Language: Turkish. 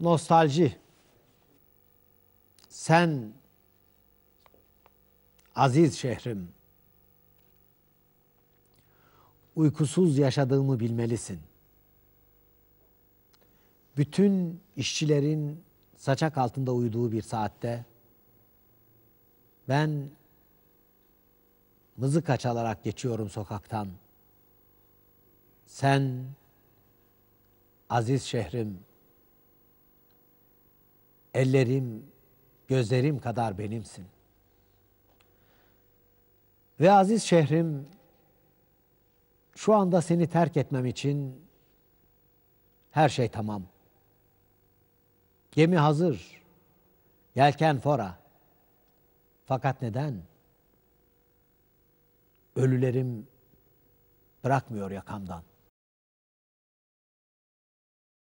nostalji, sen aziz şehrim, uykusuz yaşadığımı bilmelisin. Bütün işçilerin saçak altında uyuduğu bir saatte ben mızık çalarak geçiyorum sokaktan. Sen aziz şehrim ellerim, gözlerim kadar benimsin. Ve aziz şehrim, şu anda seni terk etmem için her şey tamam. Gemi hazır, yelken fora. Fakat neden? Ölülerim bırakmıyor yakamdan.